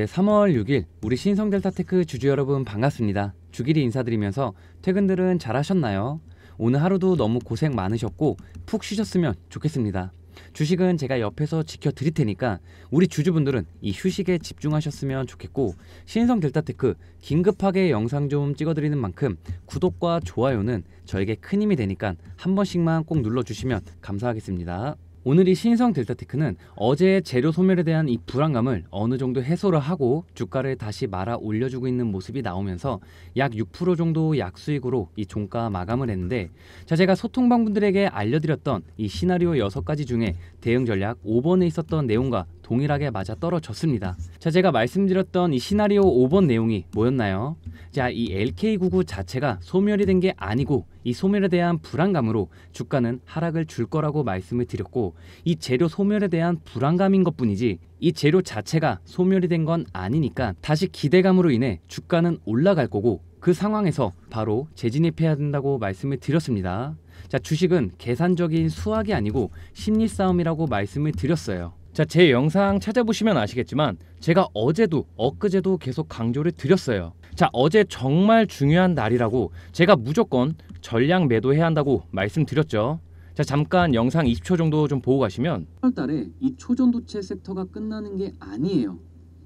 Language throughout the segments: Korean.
네, 3월 6일 우리 신성 델타테크 주주 여러분 반갑습니다. 주길이 인사드리면서 퇴근들은 잘 하셨나요? 오늘 하루도 너무 고생 많으셨고 푹 쉬셨으면 좋겠습니다. 주식은 제가 옆에서 지켜드릴 테니까 우리 주주분들은 이 휴식에 집중하셨으면 좋겠고 신성 델타테크 긴급하게 영상 좀 찍어드리는 만큼 구독과 좋아요는 저에게 큰 힘이 되니까 한 번씩만 꼭 눌러주시면 감사하겠습니다. 오늘이 신성 델타테크는 어제의 재료 소멸에 대한 이 불안감을 어느 정도 해소를 하고 주가를 다시 말아 올려주고 있는 모습이 나오면서 약 6% 정도 약수익으로 이 종가 마감을 했는데 자 제가 소통방분들에게 알려드렸던 이 시나리오 6가지 중에 대응 전략 5번에 있었던 내용과 동일하게 맞아 떨어졌습니다. 자, 제가 말씀드렸던 이 시나리오 5번 내용이 뭐였나요? 자, 이 LK99 자체가 소멸이 된 게 아니고 이 소멸에 대한 불안감으로 주가는 하락을 줄 거라고 말씀을 드렸고 이 재료 소멸에 대한 불안감인 것 뿐이지 이 재료 자체가 소멸이 된 건 아니니까 다시 기대감으로 인해 주가는 올라갈 거고 그 상황에서 바로 재진입해야 된다고 말씀을 드렸습니다. 자, 주식은 계산적인 수학이 아니고 심리 싸움이라고 말씀을 드렸어요. 자, 제 영상 찾아보시면 아시겠지만 제가 어제도 엊그제도 계속 강조를 드렸어요. 자, 어제 정말 중요한 날이라고 제가 무조건 전량 매도해야 한다고 말씀드렸죠. 자, 잠깐 영상 20초 정도 좀 보고 가시면 3월 달에 이 초전도체 섹터가 끝나는 게 아니에요.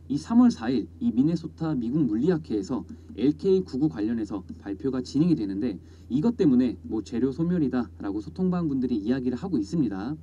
이 3월 4일 이 미네소타 미국 물리학회에서 LK99 관련해서 발표가 진행이 되는데 이것 때문에 뭐 재료 소멸이다라고 소통방 분들이 이야기를 하고 있습니다.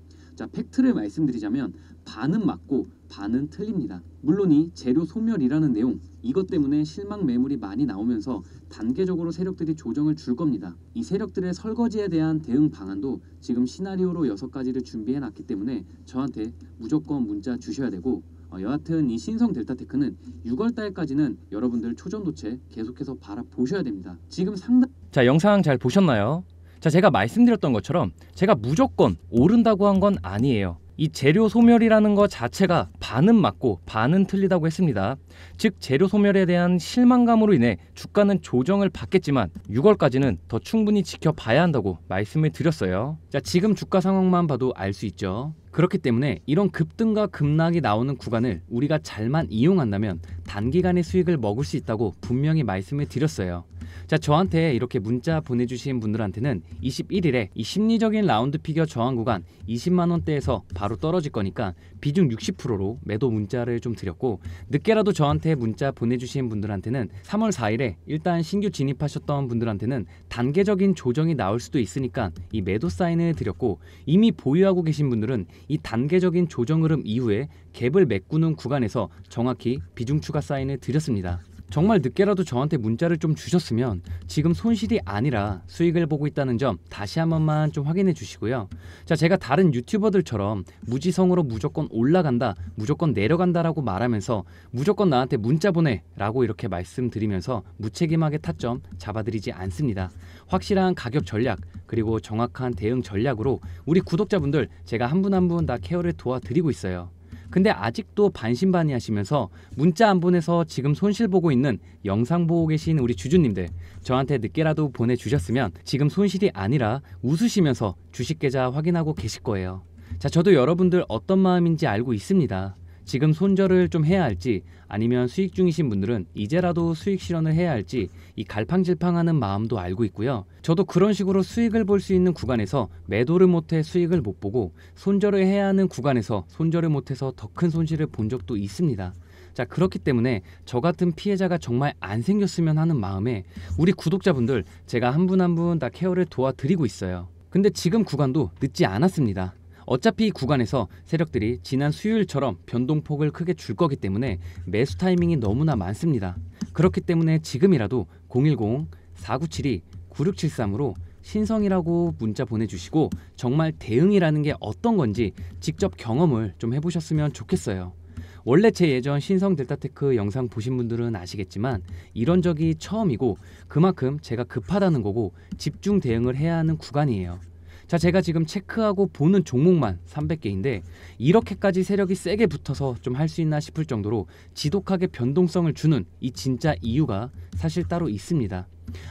자 팩트를 말씀드리자면 반은 맞고 반은 틀립니다. 물론 이 재료 소멸이라는 내용 이것 때문에 실망 매물이 많이 나오면서 단계적으로 세력들이 조정을 줄 겁니다. 이 세력들의 설거지에 대한 대응 방안도 지금 시나리오로 6가지를 준비해 놨기 때문에 저한테 무조건 문자 주셔야 되고 어, 여하튼 이 신성 델타테크는 6월 달까지는 여러분들 초전도체 계속해서 바라보셔야 됩니다. 지금 상당 자 영상 잘 보셨나요? 자, 제가 말씀드렸던 것처럼 제가 무조건 오른다고 한 건 아니에요. 이 재료 소멸이라는 것 자체가 반은 맞고 반은 틀리다고 했습니다. 즉 재료 소멸에 대한 실망감으로 인해 주가는 조정을 받겠지만 6월까지는 더 충분히 지켜봐야 한다고 말씀을 드렸어요. 자 지금 주가 상황만 봐도 알 수 있죠. 그렇기 때문에 이런 급등과 급락이 나오는 구간을 우리가 잘만 이용한다면 단기간의 수익을 먹을 수 있다고 분명히 말씀을 드렸어요. 자, 저한테 이렇게 문자 보내주신 분들한테는 21일에 이 심리적인 라운드 피겨 저항 구간 20만원대에서 바로 떨어질 거니까 비중 60%로 매도 문자를 좀 드렸고 늦게라도 저한테 문자 보내주신 분들한테는 3월 4일에 일단 신규 진입하셨던 분들한테는 단계적인 조정이 나올 수도 있으니까 이 매도 사인을 드렸고 이미 보유하고 계신 분들은 이 단계적인 조정 흐름 이후에 갭을 메꾸는 구간에서 정확히 비중 추가 사인을 드렸습니다. 정말 늦게라도 저한테 문자를 좀 주셨으면 지금 손실이 아니라 수익을 보고 있다는 점 다시 한 번만 좀 확인해 주시고요. 자, 제가 다른 유튜버들처럼 무지성으로 무조건 올라간다, 무조건 내려간다라고 말하면서 무조건 나한테 문자 보내라고 이렇게 말씀드리면서 무책임하게 타점 잡아드리지 않습니다. 확실한 가격 전략 그리고 정확한 대응 전략으로 우리 구독자분들 제가 한 분 한 분 다 케어를 도와드리고 있어요. 근데 아직도 반신반의하시면서 문자 안 보내서 지금 손실 보고 있는 영상 보고 계신 우리 주주님들 저한테 늦게라도 보내주셨으면 지금 손실이 아니라 웃으시면서 주식 계좌 확인하고 계실 거예요. 자, 저도 여러분들 어떤 마음인지 알고 있습니다. 지금 손절을 좀 해야 할지 아니면 수익 중이신 분들은 이제라도 수익 실현을 해야 할지 이 갈팡질팡하는 마음도 알고 있고요. 저도 그런 식으로 수익을 볼 수 있는 구간에서 매도를 못해 수익을 못 보고 손절을 해야 하는 구간에서 손절을 못해서 더 큰 손실을 본 적도 있습니다. 자 그렇기 때문에 저 같은 피해자가 정말 안 생겼으면 하는 마음에 우리 구독자분들 제가 한 분 한 분 다 케어를 도와드리고 있어요. 근데 지금 구간도 늦지 않았습니다. 어차피 이 구간에서 세력들이 지난 수요일처럼 변동폭을 크게 줄 거기 때문에 매수 타이밍이 너무나 많습니다. 그렇기 때문에 지금이라도 010-4972-9673으로 신성이라고 문자 보내주시고 정말 대응이라는 게 어떤 건지 직접 경험을 좀 해보셨으면 좋겠어요. 원래 제 예전 신성 델타테크 영상 보신 분들은 아시겠지만 이런 적이 처음이고 그만큼 제가 급하다는 거고 집중 대응을 해야 하는 구간이에요. 자, 제가 지금 체크하고 보는 종목만 300개인데 이렇게까지 세력이 세게 붙어서 좀 할 수 있나 싶을 정도로 지독하게 변동성을 주는 이 진짜 이유가 사실 따로 있습니다.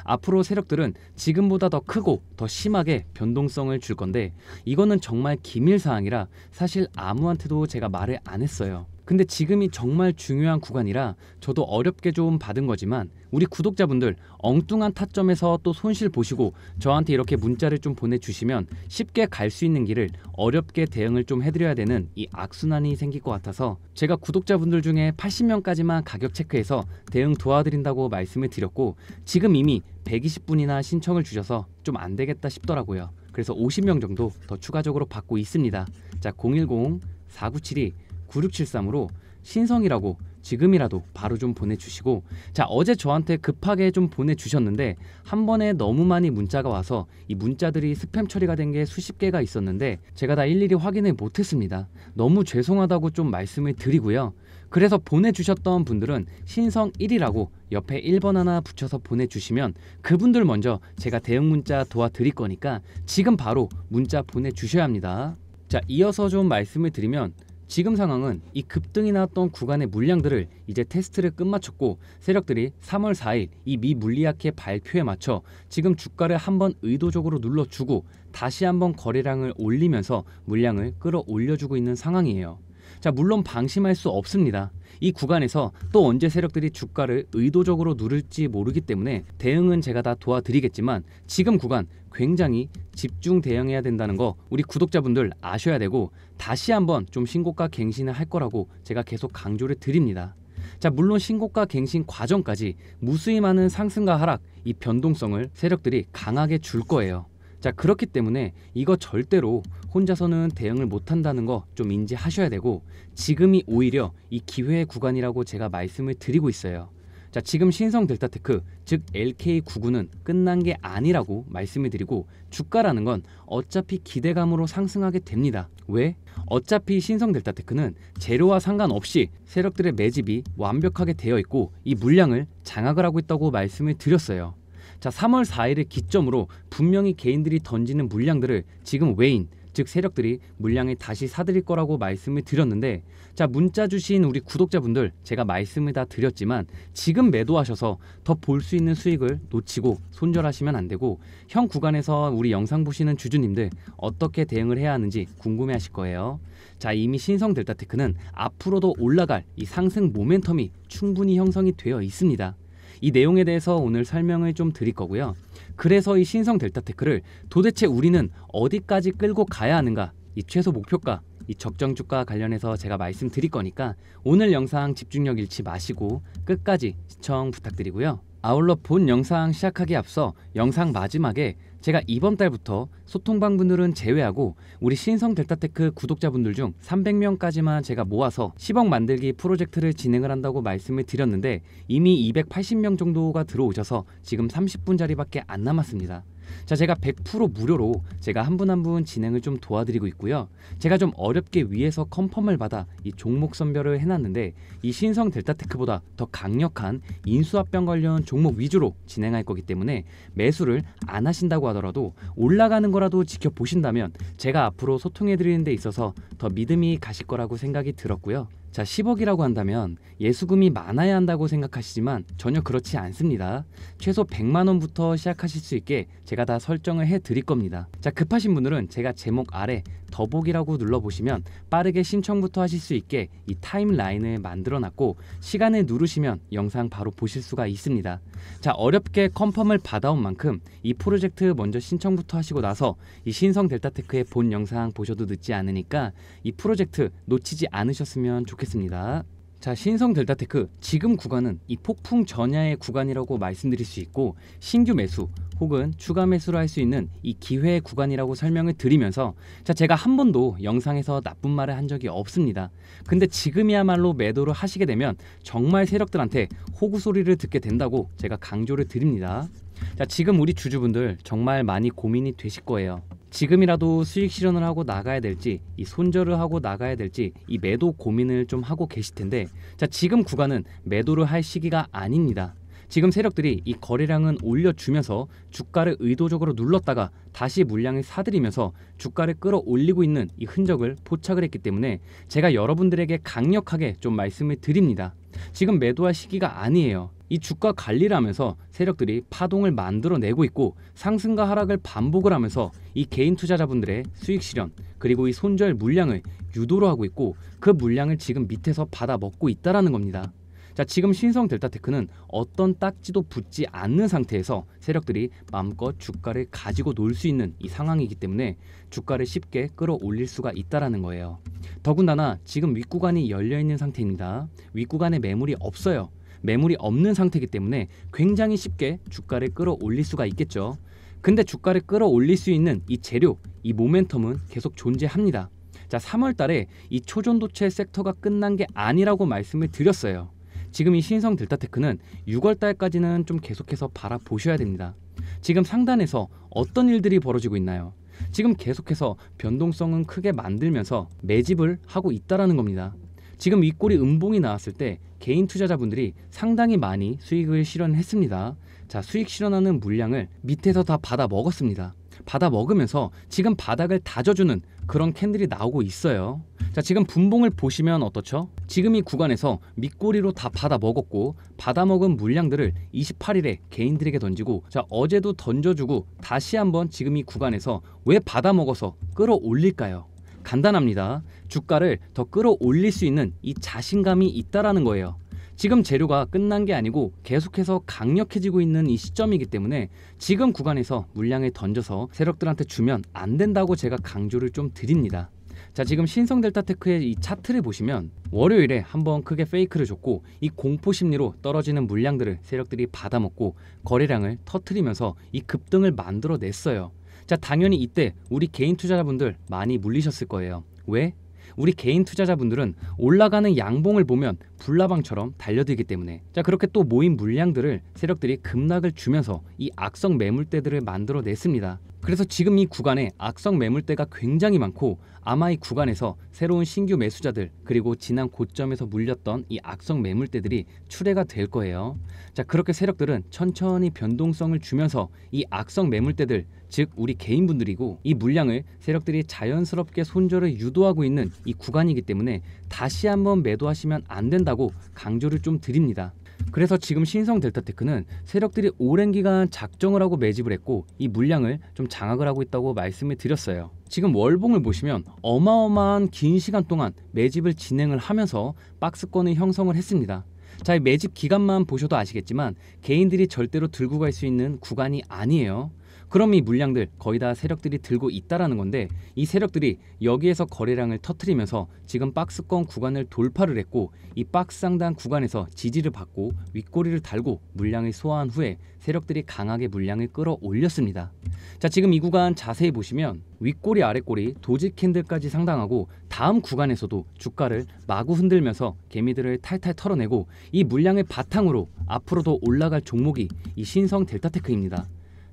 앞으로 세력들은 지금보다 더 크고 더 심하게 변동성을 줄 건데 이거는 정말 기밀 사항이라 사실 아무한테도 제가 말을 안 했어요. 근데 지금이 정말 중요한 구간이라 저도 어렵게 좀 받은 거지만 우리 구독자분들 엉뚱한 타점에서 또 손실 보시고 저한테 이렇게 문자를 좀 보내주시면 쉽게 갈 수 있는 길을 어렵게 대응을 좀 해드려야 되는 이 악순환이 생길 것 같아서 제가 구독자분들 중에 80명까지만 가격 체크해서 대응 도와드린다고 말씀을 드렸고 지금 이미 120분이나 신청을 주셔서 좀 안 되겠다 싶더라고요. 그래서 50명 정도 더 추가적으로 받고 있습니다. 자, 010 4972 9673으로 신성이라고 지금이라도 바로 좀 보내주시고 자 어제 저한테 급하게 좀 보내주셨는데 한 번에 너무 많이 문자가 와서 이 문자들이 스팸 처리가 된 게 수십 개가 있었는데 제가 다 일일이 확인을 못했습니다 너무 죄송하다고 좀 말씀을 드리고요 그래서 보내주셨던 분들은 신성 1이라고 옆에 1번 하나 붙여서 보내주시면 그분들 먼저 제가 대응 문자 도와드릴 거니까 지금 바로 문자 보내주셔야 합니다 자 이어서 좀 말씀을 드리면 지금 상황은 이 급등이 나왔던 구간의 물량들을 이제 테스트를 끝마쳤고 세력들이 3월 4일 이 미 물리학회 발표에 맞춰 지금 주가를 한번 의도적으로 눌러주고 다시 한번 거래량을 올리면서 물량을 끌어올려주고 있는 상황이에요. 자, 물론 방심할 수 없습니다. 이 구간에서 또 언제 세력들이 주가를 의도적으로 누를지 모르기 때문에 대응은 제가 다 도와드리겠지만 지금 구간 굉장히 집중 대응해야 된다는 거 우리 구독자분들 아셔야 되고 다시 한번 좀 신고가 갱신을 할 거라고 제가 계속 강조를 드립니다. 자 물론 신고가 갱신 과정까지 무수히 많은 상승과 하락 이 변동성을 세력들이 강하게 줄 거예요. 자 그렇기 때문에 이거 절대로 혼자서는 대응을 못한다는 거 좀 인지하셔야 되고 지금이 오히려 이 기회의 구간이라고 제가 말씀을 드리고 있어요. 자 지금 신성 델타테크 즉 LK99는 끝난 게 아니라고 말씀을 드리고 주가라는 건 어차피 기대감으로 상승하게 됩니다. 왜? 어차피 신성 델타테크는 재료와 상관없이 세력들의 매집이 완벽하게 되어 있고 이 물량을 장악을 하고 있다고 말씀을 드렸어요. 자, 3월 4일을 기점으로 분명히 개인들이 던지는 물량들을 지금 외인 즉 세력들이 물량을 다시 사들일 거라고 말씀을 드렸는데 자 문자 주신 우리 구독자분들 제가 말씀을 다 드렸지만 지금 매도하셔서 더 볼 수 있는 수익을 놓치고 손절하시면 안 되고 현 구간에서 우리 영상 보시는 주주님들 어떻게 대응을 해야 하는지 궁금해 하실 거예요 자 이미 신성 델타테크는 앞으로도 올라갈 이 상승 모멘텀이 충분히 형성이 되어 있습니다 이 내용에 대해서 오늘 설명을 좀 드릴 거고요. 그래서 이 신성 델타 테크를 도대체 우리는 어디까지 끌고 가야 하는가? 이 최소 목표가 이 적정 주가 관련해서 제가 말씀드릴 거니까 오늘 영상 집중력 잃지 마시고 끝까지 시청 부탁드리고요. 아울러 본 영상 시작하기 앞서 영상 마지막에 제가 이번 달부터 소통방 분들은 제외하고 우리 신성 델타테크 구독자분들 중 300명까지만 제가 모아서 10억 만들기 프로젝트를 진행을 한다고 말씀을 드렸는데 이미 280명 정도가 들어오셔서 지금 30분짜리밖에 안 남았습니다. 자, 제가 100% 무료로 제가 한분 한분 한 분 진행을 좀 도와드리고 있고요. 제가 좀 어렵게 위에서 컨펌을 받아 이 종목 선별을 해놨는데 이 신성 델타테크보다 더 강력한 인수합병 관련 종목 위주로 진행할 거기 때문에 매수를 안 하신다고 하더라도 올라가는 거라도 지켜보신다면 제가 앞으로 소통해드리는 데 있어서 더 믿음이 가실 거라고 생각이 들었고요. 자, 10억이라고 한다면 예수금이 많아야 한다고 생각하시지만 전혀 그렇지 않습니다. 최소 100만 원부터 시작하실 수 있게 제가 다 설정을 해 드릴 겁니다. 자, 급하신 분들은 제가 제목 아래 더보기라고 눌러보시면 빠르게 신청부터 하실 수 있게 이 타임라인을 만들어 놨고 시간을 누르시면 영상 바로 보실 수가 있습니다. 자, 어렵게 컨펌을 받아온 만큼 이 프로젝트 먼저 신청부터 하시고 나서 이 신성 델타테크의 본 영상 보셔도 늦지 않으니까 이 프로젝트 놓치지 않으셨으면 좋겠습니다. 좋겠습니다. 자, 신성 델타테크 지금 구간은 이 폭풍 전야의 구간이라고 말씀드릴 수 있고 신규 매수 혹은 추가 매수를 할 수 있는 이 기회의 구간이라고 설명을 드리면서 자, 제가 한 번도 영상에서 나쁜 말을 한 적이 없습니다. 근데 지금이야말로 매도를 하시게 되면 정말 세력들한테 호구 소리를 듣게 된다고 제가 강조를 드립니다. 자, 지금 우리 주주분들 정말 많이 고민이 되실 거예요. 지금이라도 수익 실현을 하고 나가야 될지 이 손절을 하고 나가야 될지 이 매도 고민을 좀 하고 계실 텐데 자 지금 구간은 매도를 할 시기가 아닙니다 지금 세력들이 이 거래량은 올려주면서 주가를 의도적으로 눌렀다가 다시 물량을 사들이면서 주가를 끌어올리고 있는 이 흔적을 포착을 했기 때문에 제가 여러분들에게 강력하게 좀 말씀을 드립니다 지금 매도할 시기가 아니에요. 이 주가 관리를하면서 세력들이 파동을 만들어내고 있고 상승과 하락을 반복을 하면서 이 개인 투자자분들의 수익 실현 그리고 이 손절 물량을 유도로 하고 있고 그 물량을 지금 밑에서 받아 먹고 있다라는 겁니다. 자, 지금 신성 델타테크는 어떤 딱지도 붙지 않는 상태에서 세력들이 마음껏 주가를 가지고 놀 수 있는 이 상황이기 때문에 주가를 쉽게 끌어올릴 수가 있다라는 거예요. 더군다나 지금 윗구간이 열려있는 상태입니다. 윗구간에 매물이 없어요. 매물이 없는 상태이기 때문에 굉장히 쉽게 주가를 끌어올릴 수가 있겠죠. 근데 주가를 끌어올릴 수 있는 이 재료, 이 모멘텀은 계속 존재합니다. 자, 3월 달에 이 초전도체 섹터가 끝난 게 아니라고 말씀을 드렸어요. 지금 이 신성 델타테크는 6월 달까지는 좀 계속해서 바라보셔야 됩니다. 지금 상단에서 어떤 일들이 벌어지고 있나요? 지금 계속해서 변동성은 크게 만들면서 매집을 하고 있다라는 겁니다. 지금 이 꼴이 음봉이 나왔을 때 개인 투자자분들이 상당히 많이 수익을 실현했습니다. 자, 수익 실현하는 물량을 밑에서 다 받아 먹었습니다. 받아 먹으면서 지금 바닥을 다져주는 그런 캔들이 나오고 있어요. 자 지금 분봉을 보시면 어떻죠? 지금 이 구간에서 밑꼬리로 다 받아 먹었고 받아 먹은 물량들을 28일에 개인들에게 던지고 자 어제도 던져주고 다시 한번 지금 이 구간에서 왜 받아 먹어서 끌어올릴까요? 간단합니다. 주가를 더 끌어올릴 수 있는 이 자신감이 있다라는 거예요. 지금 재료가 끝난 게 아니고 계속해서 강력해지고 있는 이 시점이기 때문에 지금 구간에서 물량을 던져서 세력들한테 주면 안 된다고 제가 강조를 좀 드립니다. 자 지금 신성 델타테크의 이 차트를 보시면 월요일에 한번 크게 페이크를 줬고 이 공포 심리로 떨어지는 물량들을 세력들이 받아먹고 거래량을 터트리면서 이 급등을 만들어냈어요. 자 당연히 이때 우리 개인 투자자분들 많이 물리셨을 거예요. 왜? 우리 개인 투자자분들은 올라가는 양봉을 보면 불나방처럼 달려들기 때문에 자 그렇게 또 모인 물량들을 세력들이 급락을 주면서 이 악성 매물대들을 만들어냈습니다. 그래서 지금 이 구간에 악성 매물대가 굉장히 많고 아마 이 구간에서 새로운 신규 매수자들 그리고 지난 고점에서 물렸던 이 악성 매물대들이 출회가 될 거예요. 자 그렇게 세력들은 천천히 변동성을 주면서 이 악성 매물대들 즉 우리 개인분들이고 이 물량을 세력들이 자연스럽게 손절을 유도하고 있는 이 구간이기 때문에 다시 한번 매도하시면 안 된다고 강조를 좀 드립니다. 그래서 지금 신성 델타테크는 세력들이 오랜 기간 작정을 하고 매집을 했고 이 물량을 좀 장악을 하고 있다고 말씀을 드렸어요. 지금 월봉을 보시면 어마어마한 긴 시간 동안 매집을 진행을 하면서 박스권을 형성을 했습니다. 자, 이 매집 기간만 보셔도 아시겠지만 개인들이 절대로 들고 갈 수 있는 구간이 아니에요. 그럼 이 물량들 거의 다 세력들이 들고 있다라는 건데 이 세력들이 여기에서 거래량을 터트리면서 지금 박스권 구간을 돌파를 했고 이 박스 상단 구간에서 지지를 받고 윗꼬리를 달고 물량을 소화한 후에 세력들이 강하게 물량을 끌어올렸습니다. 자 지금 이 구간 자세히 보시면 윗꼬리 아래꼬리 도지 캔들까지 상당하고 다음 구간에서도 주가를 마구 흔들면서 개미들을 탈탈 털어내고 이 물량을 바탕으로 앞으로도 올라갈 종목이 이 신성 델타테크입니다.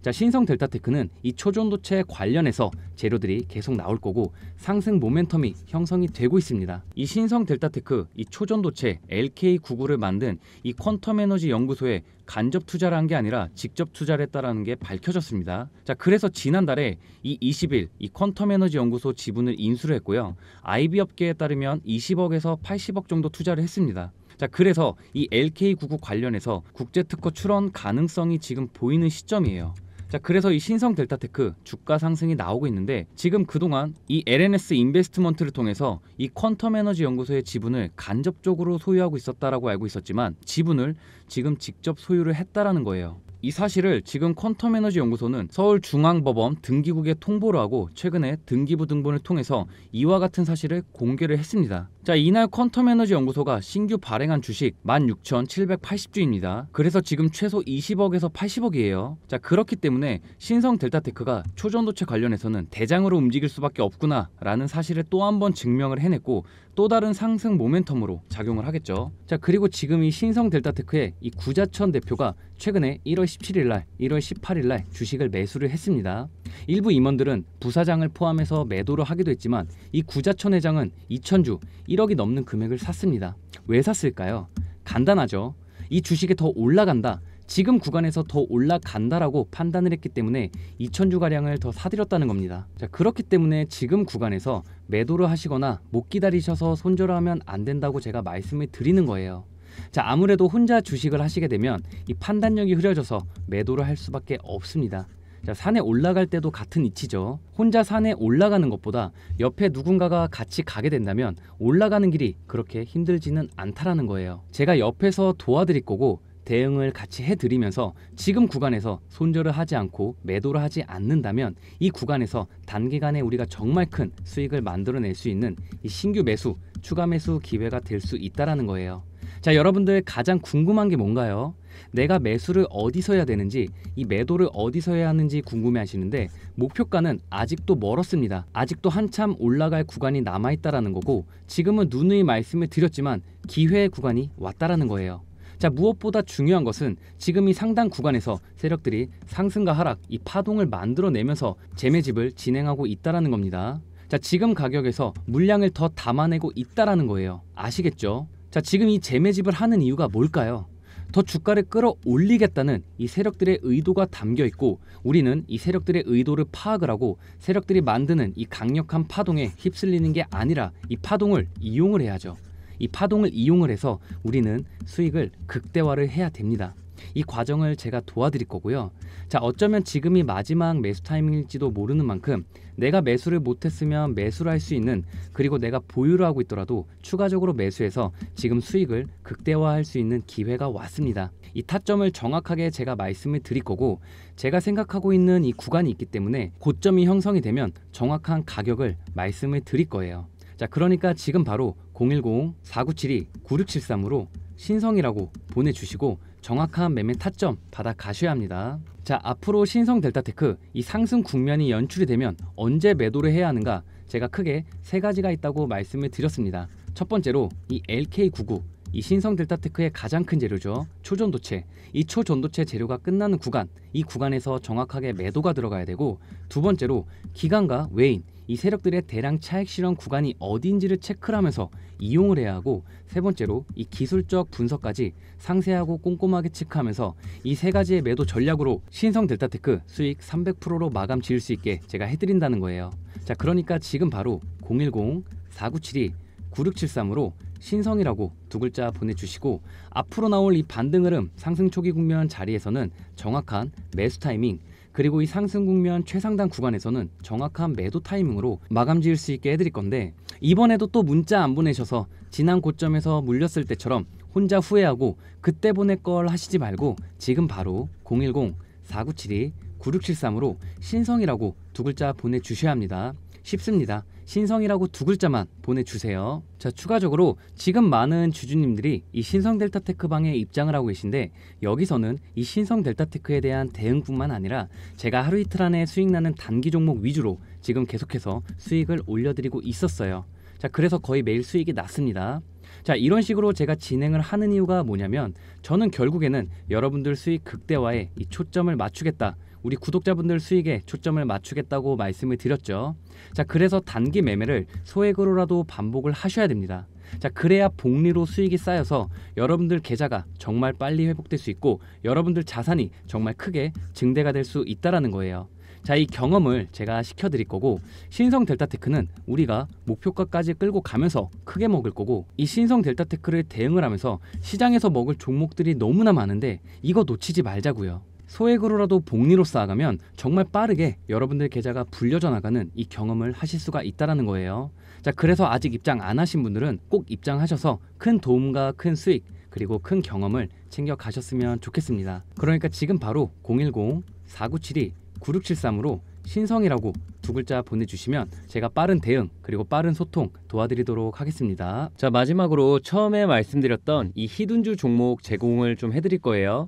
자, 신성 델타테크는 이 초전도체 관련해서 재료들이 계속 나올 거고 상승 모멘텀이 형성이 되고 있습니다. 이 신성 델타테크 이 초전도체 LK99를 만든 이 퀀텀 에너지 연구소에 간접 투자를 한 게 아니라 직접 투자를 했다라는 게 밝혀졌습니다. 자, 그래서 지난달에 이 20일 이 퀀텀 에너지 연구소 지분을 인수를 했고요. IB 업계에 따르면 20억에서 80억 정도 투자를 했습니다. 자 그래서 이 LK99 관련해서 국제특허 출원 가능성이 지금 보이는 시점이에요. 자, 그래서 이 신성 델타테크 주가 상승이 나오고 있는데 지금 그동안 이 LNS 인베스트먼트를 통해서 이 퀀텀 에너지 연구소의 지분을 간접적으로 소유하고 있었다라고 알고 있었지만 지분을 지금 직접 소유를 했다라는 거예요. 이 사실을 지금 퀀텀 에너지 연구소는 서울중앙법원 등기국에 통보를 하고 최근에 등기부 등본을 통해서 이와 같은 사실을 공개를 했습니다. 자, 이날 퀀텀 에너지 연구소가 신규 발행한 주식 16,780주입니다. 그래서 지금 최소 20억에서 80억이에요. 자, 그렇기 때문에 신성 델타테크가 초전도체 관련해서는 대장으로 움직일 수밖에 없구나라는 사실을 또 한 번 증명을 해냈고 또 다른 상승 모멘텀으로 작용을 하겠죠. 자, 그리고 지금 이 신성 델타테크의 이 구자천 대표가 최근에 1월 17일 날, 1월 18일 날 주식을 매수를 했습니다. 일부 임원들은 부사장을 포함해서 매도를 하기도 했지만 이 구자천 회장은 2천주 1억이 넘는 금액을 샀습니다. 왜 샀을까요? 간단하죠. 이 주식이 더 올라간다. 지금 구간에서 더 올라간다라고 판단을 했기 때문에 2천주 가량을 더 사들였다는 겁니다. 자, 그렇기 때문에 지금 구간에서 매도를 하시거나 못 기다리셔서 손절하면 안 된다고 제가 말씀을 드리는 거예요. 자, 아무래도 혼자 주식을 하시게 되면 이 판단력이 흐려져서 매도를 할 수밖에 없습니다. 자, 산에 올라갈 때도 같은 이치죠. 혼자 산에 올라가는 것보다 옆에 누군가가 같이 가게 된다면 올라가는 길이 그렇게 힘들지는 않다라는 거예요. 제가 옆에서 도와드릴 거고 대응을 같이 해드리면서 지금 구간에서 손절을 하지 않고 매도를 하지 않는다면 이 구간에서 단기간에 우리가 정말 큰 수익을 만들어낼 수 있는 이 신규 매수, 추가 매수 기회가 될 수 있다라는 거예요. 자, 여러분들 가장 궁금한 게 뭔가요? 내가 매수를 어디서 해야 되는지 이 매도를 어디서 해야 하는지 궁금해 하시는데 목표가는 아직도 멀었습니다. 아직도 한참 올라갈 구간이 남아 있다라는 거고 지금은 누누이 말씀을 드렸지만 기회의 구간이 왔다라는 거예요. 자, 무엇보다 중요한 것은 지금 이상단 구간에서 세력들이 상승과 하락 이 파동을 만들어내면서 재매집을 진행하고 있다라는 겁니다. 자, 지금 가격에서 물량을 더 담아내고 있다라는 거예요. 아시겠죠? 자, 지금 이 재매집을 하는 이유가 뭘까요? 더 주가를 끌어올리겠다는 이 세력들의 의도가 담겨 있고 우리는 이 세력들의 의도를 파악을 하고 세력들이 만드는 이 강력한 파동에 휩쓸리는 게 아니라 이 파동을 이용을 해야죠. 이 파동을 이용을 해서 우리는 수익을 극대화를 해야 됩니다. 이 과정을 제가 도와드릴 거고요. 자, 어쩌면 지금이 마지막 매수 타이밍일지도 모르는 만큼 내가 매수를 못했으면 매수를 할 수 있는 그리고 내가 보유를 하고 있더라도 추가적으로 매수해서 지금 수익을 극대화할 수 있는 기회가 왔습니다. 이 타점을 정확하게 제가 말씀을 드릴 거고 제가 생각하고 있는 이 구간이 있기 때문에 고점이 형성이 되면 정확한 가격을 말씀을 드릴 거예요. 자, 그러니까 지금 바로 010-4972-9673으로 신성이라고 보내주시고 정확한 매매 타점 받아 가셔야 합니다. 자 앞으로 신성 델타테크 이 상승 국면이 연출이 되면 언제 매도를 해야 하는가 제가 크게 세 가지가 있다고 말씀을 드렸습니다. 첫 번째로 이 LK99 이 신성 델타테크의 가장 큰 재료죠. 초전도체. 이 초전도체 재료가 끝나는 구간, 이 구간에서 정확하게 매도가 들어가야 되고 두 번째로 기관과 외인, 이 세력들의 대량 차익 실험 구간이 어디인지를 체크를 하면서 이용을 해야 하고 세 번째로 이 기술적 분석까지 상세하고 꼼꼼하게 체크하면서 이 세 가지의 매도 전략으로 신성 델타테크 수익 300%로 마감 지을 수 있게 제가 해드린다는 거예요. 자 그러니까 지금 바로 010-4972-9673으로 신성이라고 두 글자 보내주시고 앞으로 나올 이 반등 흐름 상승 초기 국면 자리에서는 정확한 매수 타이밍 그리고 이 상승 국면 최상단 구간에서는 정확한 매도 타이밍으로 마감 지을 수 있게 해드릴 건데 이번에도 또 문자 안 보내셔서 지난 고점에서 물렸을 때처럼 혼자 후회하고 그때 보낼 걸 하시지 말고 지금 바로 010-4972-9673으로 신성이라고 두 글자 보내주셔야 합니다. 쉽습니다. 신성이라고 두 글자만 보내주세요. 자 추가적으로 지금 많은 주주님들이 이 신성 델타테크방에 입장을 하고 계신데 여기서는 이 신성 델타테크에 대한 대응뿐만 아니라 제가 하루 이틀 안에 수익 나는 단기 종목 위주로 지금 계속해서 수익을 올려드리고 있었어요. 자 그래서 거의 매일 수익이 났습니다. 자 이런 식으로 제가 진행을 하는 이유가 뭐냐면 저는 결국에는 여러분들 수익 극대화에 이 초점을 맞추겠다 우리 구독자분들 수익에 초점을 맞추겠다고 말씀을 드렸죠. 자, 그래서 단기 매매를 소액으로라도 반복을 하셔야 됩니다. 자, 그래야 복리로 수익이 쌓여서 여러분들 계좌가 정말 빨리 회복될 수 있고 여러분들 자산이 정말 크게 증대가 될 수 있다라는 거예요. 자, 이 경험을 제가 시켜드릴 거고 신성 델타테크는 우리가 목표가까지 끌고 가면서 크게 먹을 거고 이 신성 델타테크를 대응을 하면서 시장에서 먹을 종목들이 너무나 많은데 이거 놓치지 말자고요. 소액으로라도 복리로 쌓아가면 정말 빠르게 여러분들 계좌가 불려져 나가는 이 경험을 하실 수가 있다라는 거예요. 자, 그래서 아직 입장 안 하신 분들은 꼭 입장하셔서 큰 도움과 큰 수익 그리고 큰 경험을 챙겨 가셨으면 좋겠습니다. 그러니까 지금 바로 010-4972-9673으로 신성이라고 두 글자 보내주시면 제가 빠른 대응 그리고 빠른 소통 도와드리도록 하겠습니다. 자 마지막으로 처음에 말씀드렸던 이 히든주 종목 제공을 좀 해드릴 거예요.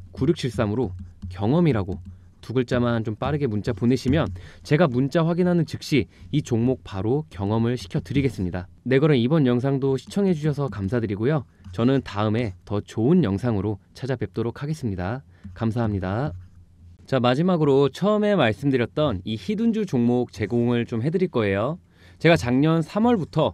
9673으로 경험이라고 두 글자만 좀 빠르게 문자 보내시면 제가 문자 확인하는 즉시 이 종목 바로 경험을 시켜드리겠습니다. 네 그럼 이번 영상도 시청해주셔서 감사드리고요. 저는 다음에 더 좋은 영상으로 찾아뵙도록 하겠습니다. 감사합니다. 자 마지막으로 처음에 말씀드렸던 이 히든주 종목 제공을 좀 해드릴 거예요. 제가 작년 3월부터